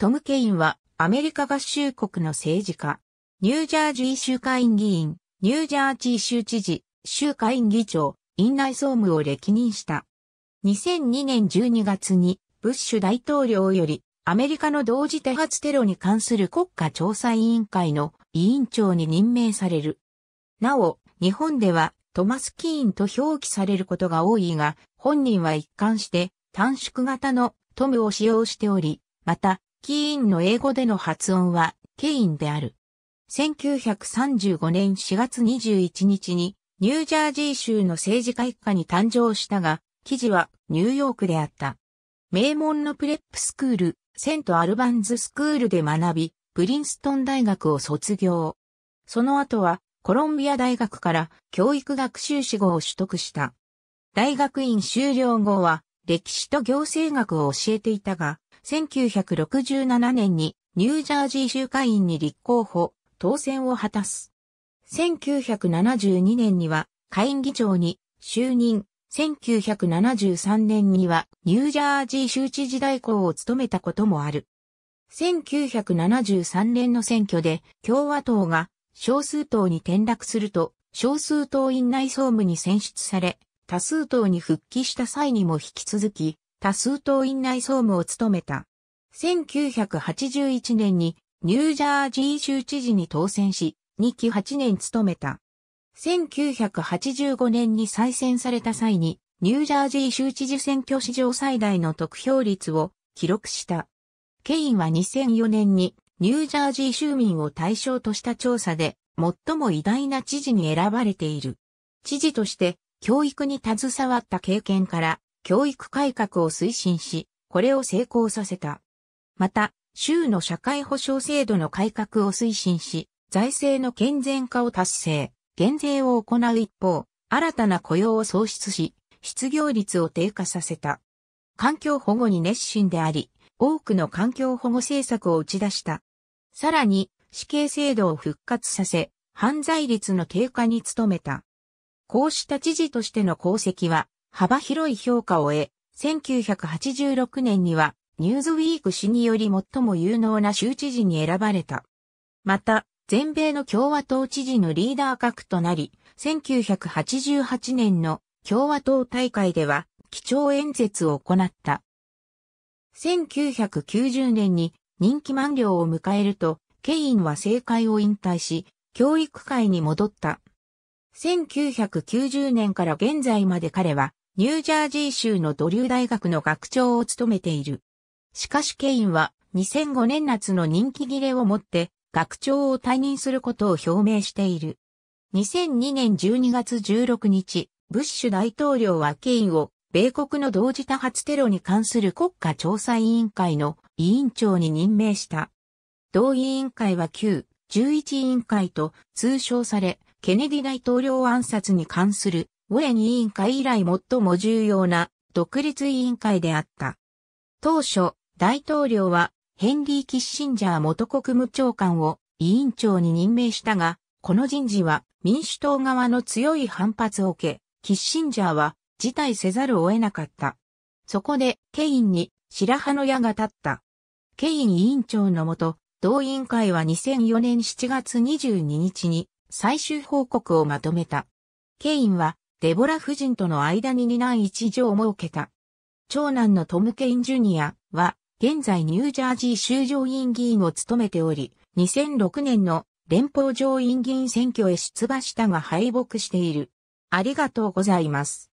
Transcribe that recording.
トム・ケインはアメリカ合衆国の政治家、ニュージャージー州下院議員、ニュージャージー州知事、州下院議長、院内総務を歴任した。2002年12月にブッシュ大統領よりアメリカの同時多発テロに関する国家調査委員会の委員長に任命される。なお、日本ではトマス・キーンと表記されることが多いが、本人は一貫して短縮型のトムを使用しており、またキーンの英語での発音は、ケインである。1935年4月21日に、ニュージャージー州の政治家一家に誕生したが、記事はニューヨークであった。名門のプレップスクール、セントアルバンズスクールで学び、プリンストン大学を卒業。その後は、コロンビア大学から教育学習士号を取得した。大学院修了後は、歴史と行政学を教えていたが、1967年にニュージャージー州会員に立候補、当選を果たす。1972年には会員議長に就任。1973年にはニュージャージー州知事代行を務めたこともある。1973年の選挙で共和党が少数党に転落すると少数党院内総務に選出され多数党に復帰した際にも引き続き多数党院内総務を務めた。1981年にニュージャージー州知事に当選し、2期8年務めた。1985年に再選された際に、ニュージャージー州知事選挙史上最大の得票率を記録した。ケインは2004年にニュージャージー州民を対象とした調査で最も偉大な知事に選ばれている。知事として教育に携わった経験から教育改革を推進し、これを成功させた。また、州の社会保障制度の改革を推進し、財政の健全化を達成、減税を行う一方、新たな雇用を創出し、失業率を低下させた。環境保護に熱心であり、多くの環境保護政策を打ち出した。さらに、死刑制度を復活させ、犯罪率の低下に努めた。こうした知事としての功績は、幅広い評価を得、1986年にはニューズウィーク氏により最も有能な州知事に選ばれた。また、全米の共和党知事のリーダー格となり、1988年の共和党大会では基調演説を行った。1990年に人気満了を迎えると、ケインは政界を引退し、教育界に戻った。1990年から現在まで彼はニュージャージー州のドリュー大学の学長を務めている。しかしケインは2005年夏の任期切れをもって学長を退任することを表明している。2002年12月16日、ブッシュ大統領はケインを米国の同時多発テロに関する国家調査委員会の委員長に任命した。同委員会は旧11委員会と通称され、ケネディ大統領暗殺に関するウェン委員会以来最も重要な独立委員会であった。当初、大統領はヘンリー・キッシンジャー元国務長官を委員長に任命したが、この人事は民主党側の強い反発を受け、キッシンジャーは辞退せざるを得なかった。そこで、ケインに白羽の矢が立った。ケイン委員長のもと、同委員会は2004年7月22日に最終報告をまとめた。ケインはデボラ夫人との間に二男一女を設けた。長男のトム・ケイン・ジュニアは、現在ニュージャージー州上院議員を務めており、2006年の連邦上院議員選挙へ出馬したが敗北している。ありがとうございます。